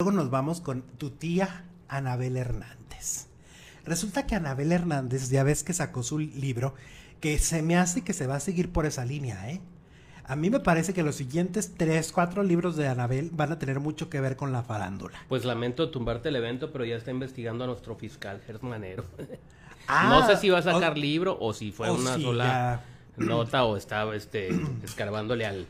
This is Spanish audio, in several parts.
Luego nos vamos con tu tía Anabel Hernández. Resulta que Anabel Hernández, ya ves que sacó su libro, que se me hace que se va a seguir por esa línea, ¿eh? A mí me parece que los siguientes tres, cuatro libros de Anabel van a tener mucho que ver con la farándula. Pues lamento tumbarte el evento, pero ya está investigando a nuestro fiscal, Gersmanero. Ah, no sé si va a sacar libro o si fue una sola nota o estaba este, escarbándole al,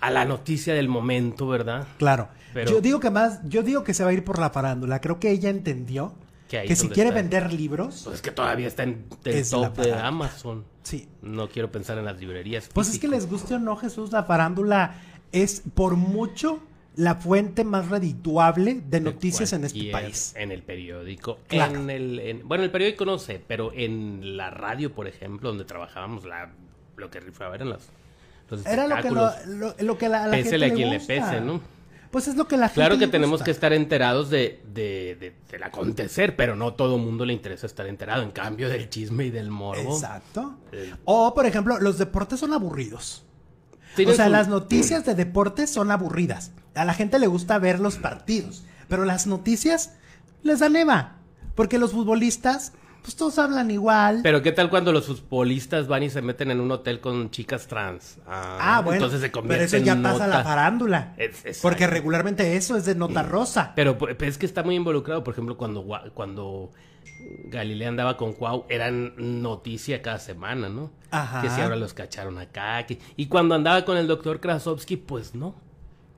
a la noticia del momento, ¿verdad? Claro. Yo digo que más, yo digo que se va a ir por la farándula. Creo que ella entendió que, si quiere vender libros. Pues es que todavía está en el top de Amazon. Sí. No quiero pensar en las librerías. Pues es que les guste o no, Jesús, la farándula es por mucho la fuente más redituable de noticias en este país. En el periódico. Claro. En el, bueno, el periódico no sé, pero en la radio, por ejemplo, donde trabajábamos, la, lo que rifaba eran las era lo que, lo, que la, gente le a quien le pese, ¿no? Pues es lo que la gente Claro que tenemos que estar enterados de, del acontecer, pero no todo mundo le interesa estar enterado. En cambio, del chisme y del morbo. Exacto. Eh. O, por ejemplo, los deportes son aburridos. O sea, las noticias de deportes son aburridas. A la gente le gusta ver los partidos, pero las noticias les da neva. Porque los futbolistas pues, todos hablan igual. Pero ¿qué tal cuando los futbolistas van y se meten en un hotel con chicas trans? Ah, ah bueno. Entonces se convierte pero eso ya pasa la farándula. porque regularmente eso es de nota rosa. Pero pues, es que está muy involucrado, por ejemplo, cuando, cuando Galilea andaba con Cuau, eran noticia cada semana, ¿no? Ajá. Que si ahora los cacharon acá. Y cuando andaba con el doctor Krasovsky, pues no.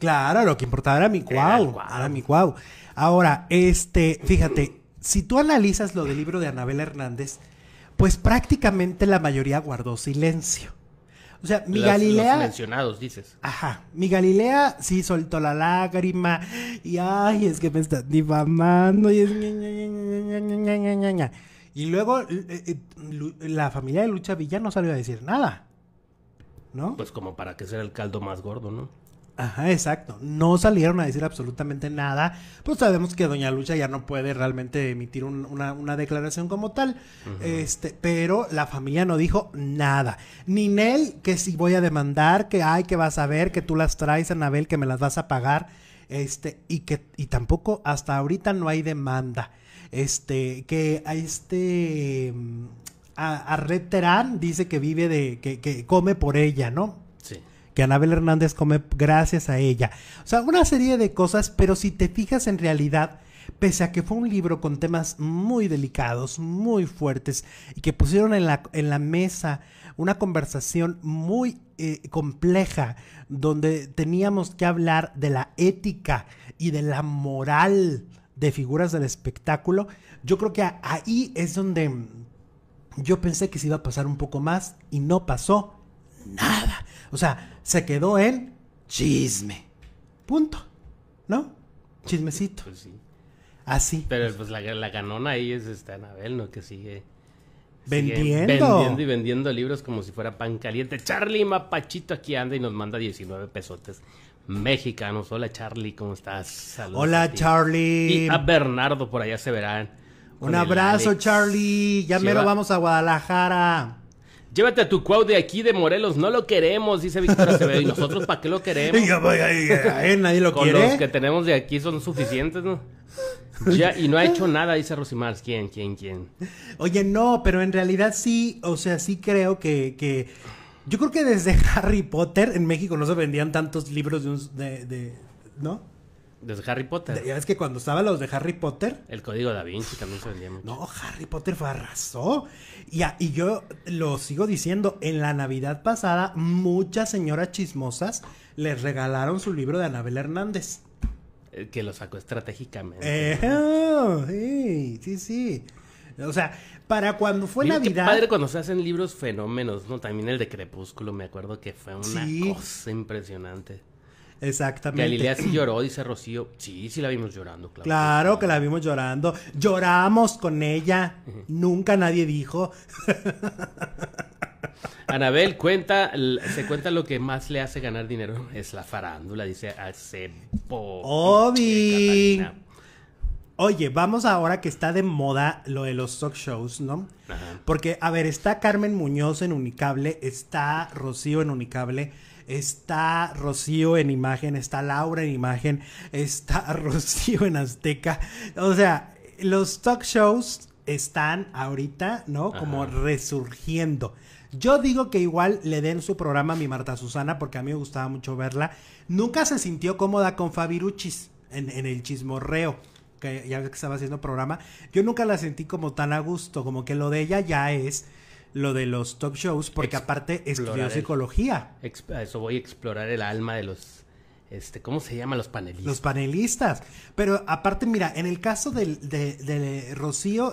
Claro, lo que importaba era mi Cuau. Era, mi guau Ahora, este, fíjate, si tú analizas lo del libro de Anabel Hernández, pues prácticamente la mayoría guardó silencio. O sea, mi los, Galilea. Los mencionados, dices. Ajá. Mi Galilea sí soltó la lágrima. Y ay, es que me está difamando. Y es. Y luego la familia de Lucha Villa no salió a decir nada. ¿No? Pues como para que sea el caldo más gordo, ¿no? Ajá, exacto. No salieron a decir absolutamente nada. Pues sabemos que Doña Lucha ya no puede realmente emitir una, declaración como tal. Este, pero la familia no dijo nada. Ni Nel, que si voy a demandar, que hay que vas a ver, que tú las traes, a Anabel, que me las vas a pagar. Este, y que, y tampoco hasta ahorita no hay demanda. Este, que a este mm, a, Red Terán dice que vive de, que, que come por ella, ¿no? Sí. Y Anabel Hernández come gracias a ella. O sea, una serie de cosas, pero si te fijas en realidad, pese a que fue un libro con temas muy delicados, muy fuertes, y que pusieron en la, en la mesa una conversación muy eh, compleja, donde teníamos que hablar de la ética y de la moral de figuras del espectáculo, yo creo que ahí es donde yo pensé que se iba a pasar un poco más y no pasó nada. O sea, se quedó el chisme. Punto. ¿No? Chismecito. Pues sí. Así. Pero pues la, la ganona ahí es Anabel, ¿no? Que sigue. Vendiendo. Vendiendo y vendiendo libros como si fuera pan caliente. Charlie Mapachito aquí anda y nos manda 19 pesotes mexicanos. Hola Charlie, ¿cómo estás? Saludos Hola Charlie. Y a Bernardo por allá se verán. Un abrazo Charlie. Ya mero vamos a Guadalajara. Llévate a tu cuau de aquí de Morelos, no lo queremos, dice Víctor Acevedo. ¿Y nosotros para qué lo queremos? Pues, nadie lo Los que tenemos de aquí son suficientes, ¿no? Ya, y no ha hecho nada, dice Rosimars. ¿Quién, quién, quién? Oye, no, pero en realidad sí, o sea, sí creo que, que... Yo creo que desde Harry Potter en México no se vendían tantos libros de, de ¿no? Desde Harry Potter. Ya ves que cuando estaban los de Harry Potter. El código da Vinci también se vendía mucho. No, Harry Potter fue arrasó. Y, y yo lo sigo diciendo, en la Navidad pasada, muchas señoras chismosas les regalaron su libro de Anabel Hernández. Eh, que lo sacó estratégicamente. sí, sí, sí. O sea, para cuando fue Navidad. Qué padre cuando se hacen libros fenómenos, ¿no? También el de Crepúsculo, me acuerdo que fue una cosa impresionante. Exactamente. Galilea sí lloró, dice Rocío. Sí, sí la vimos llorando, claro. Claro que la vimos llorando. Lloramos con ella. Nunca nadie dijo. Anabel cuenta, se cuenta lo que más le hace ganar dinero es la farándula, dice Acebo. Obi. Oye, vamos ahora que está de moda lo de los talk shows, ¿no? Porque, a ver, está Carmen Muñoz en Unicable, está Rocío en Unicable, está Rocío en Imagen, está Laura en Imagen, está Rocío en Azteca. O sea, los talk shows están ahorita, ¿no? Como resurgiendo. Yo digo que igual le den su programa a mi Marta Susana porque a mí me gustaba mucho verla. Nunca se sintió cómoda con Fabiruchis en, en el chismorreo que ya que estaba haciendo programa, yo nunca la sentí como tan a gusto, como que lo de ella ya es lo de los talk shows, porque aparte estudió psicología. eso voy a explorar el alma de los, este, ¿cómo se llama? Los panelistas. Los panelistas. Pero aparte, mira, en el caso de, de, Rocío,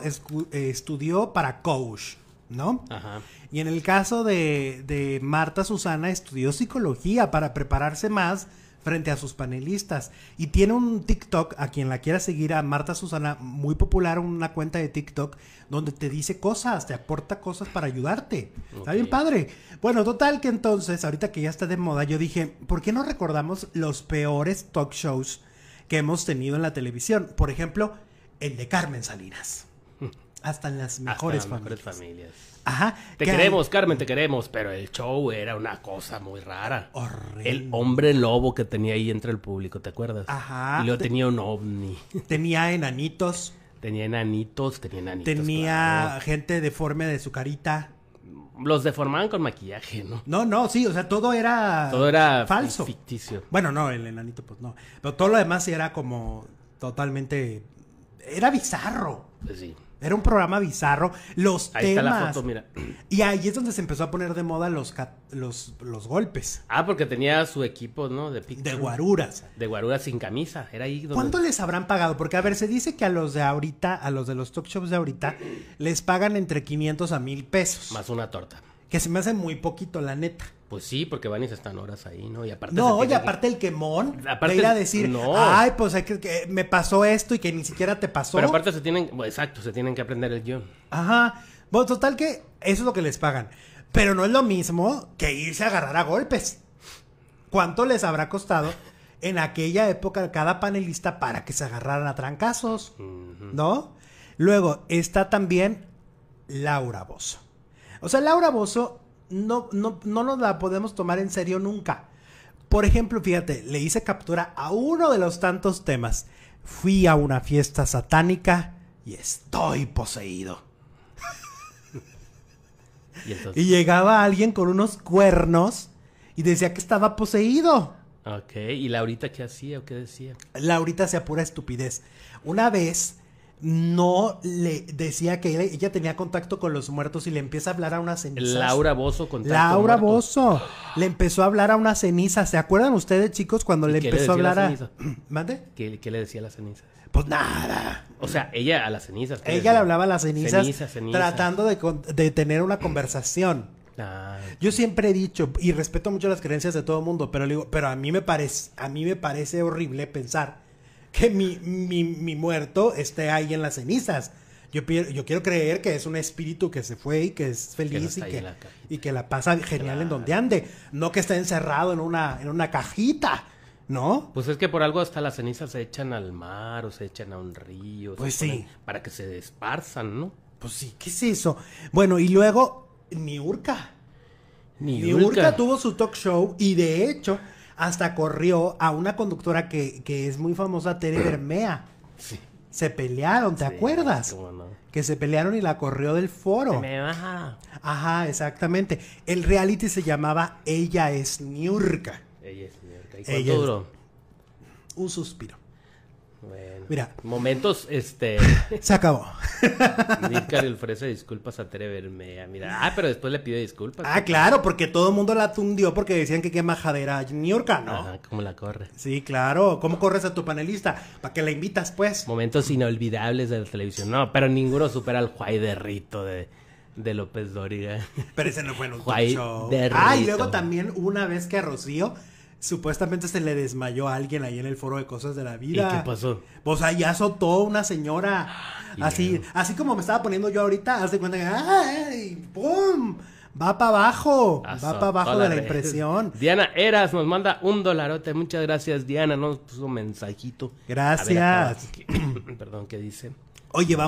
estudió para coach, ¿no? Ajá. Y en el caso de, de Marta Susana, estudió psicología para prepararse más frente a sus panelistas. Y tiene un TikTok, a quien la quiera seguir, a Marta Susana, muy popular, una cuenta de TikTok, donde te dice cosas, te aporta cosas para ayudarte. Está bien padre. Bueno, total que entonces, ahorita que ya está de moda, yo dije, ¿por qué no recordamos los peores talk shows que hemos tenido en la televisión? Por ejemplo, el de Carmen Salinas. Hasta en las mejores familias. Ajá. Te queremos, Carmen, te queremos. Pero el show era una cosa muy rara. El hombre lobo que tenía ahí entre el público, ¿te acuerdas? Ajá. Y luego tenía un ovni. Tenía enanitos. Tenía enanitos, tenía enanitos. Tenía gente deforme de su carita. Los deformaban con maquillaje, ¿no? No, no, sí, o sea, todo era. Todo era falso. Ficticio. Bueno, no, el enanito, pues no. Pero todo lo demás era como totalmente. Era bizarro. Pues sí. Era un programa bizarro. Los ahí Está la foto, mira. Y ahí es donde se empezó a poner de moda los, los, los golpes. Ah, porque tenía su equipo, ¿no? De, de guaruras. De guaruras sin camisa. Era ahí ¿Cuánto les habrán pagado? Porque, a ver, se dice que a los de ahorita, a los de los top shops de ahorita, les pagan entre 500 a 1000 pesos. Más una torta. Que se me hace muy poquito, la neta. Pues sí, porque van y se están horas ahí, ¿no? Y aparte. No, y aparte el quemón. Aparte. De ir a decir, ay, pues me pasó esto y que ni siquiera te pasó. Pero aparte se tienen. exacto, se tienen que aprender el guión. Ajá. Bueno, total que eso es lo que les pagan. Pero no es lo mismo que irse a agarrar a golpes. ¿Cuánto les habrá costado en aquella época cada panelista para que se agarraran a trancazos? ¿No? Luego está también Laura Bozo. O sea, Laura Bozo no, no, no nos la podemos tomar en serio nunca. Por ejemplo, fíjate, le hice captura a uno de los tantos temas. Fui a una fiesta satánica y estoy poseído. ¿Y, llegaba alguien con unos cuernos y decía que estaba poseído. Ok, ¿y Laurita qué hacía o qué decía? Laurita se pura estupidez. Una vez no le decía que ella tenía contacto con los muertos y le empieza a hablar a una ceniza. Laura Bozo contacto Laura Bozo le empezó a hablar a una ceniza. ¿Se acuerdan ustedes, chicos, cuando le empezó a hablar a ¿Mande? ¿Qué, ¿Qué, le decía a la ceniza? Pues nada. O sea, ella a las cenizas. Ella le hablaba a las cenizas ceniza, tratando de, tener una conversación. Ah, Yo siempre he dicho y respeto mucho las creencias de todo el mundo, pero pero a mí me parece a mí me parece horrible pensar que mi, mi, muerto esté ahí en las cenizas. Yo, yo, quiero creer que es un espíritu que se fue y que es feliz y, que, la pasa genial en donde ande. No que esté encerrado en una, en una cajita, ¿no? Pues es que por algo hasta las cenizas se echan al mar o se echan a un río. Pues sí. Para que se desparzan, ¿no? Pues sí, ¿qué es eso? Bueno, y luego Niurka. Niurka. Niurka tuvo su talk show y de hecho hasta corrió a una conductora que, es muy famosa, Tere Bermea. Sí. Se pelearon, ¿te acuerdas? Que se pelearon y la corrió del foro. Me Ajá, exactamente. El reality se llamaba Ella es Niurka. Ella es Niurka. Un suspiro. Bueno, Mira. Momentos, este. Se acabó. Nick le ofrece disculpas a Trevor Mira, ah, pero después le pide disculpas. Ah, claro, porque todo el mundo la tundió porque decían que qué majadera York, ¿no? Ajá, cómo la corre. Sí, claro. ¿Cómo corres a tu panelista? ¿Para que la invitas, pues? Momentos inolvidables de la televisión. No, pero ninguno supera al Juay de Rito de, López Doria. Pero ese no fue show. De Ah, y luego también una vez que Rocío supuestamente se le desmayó a alguien ahí en el foro de cosas de la vida. ¿Y qué pasó? Pues ahí azotó una señora. Ah, así, así como me estaba poniendo yo ahorita, haz de cuenta que ¡ay! ¡Pum! Va para abajo, va para abajo de la, impresión. Diana Eras nos manda un dolarote. Muchas gracias, Diana. Nos puso un mensajito. Gracias. perdón, ¿qué dice? Oye, vamos.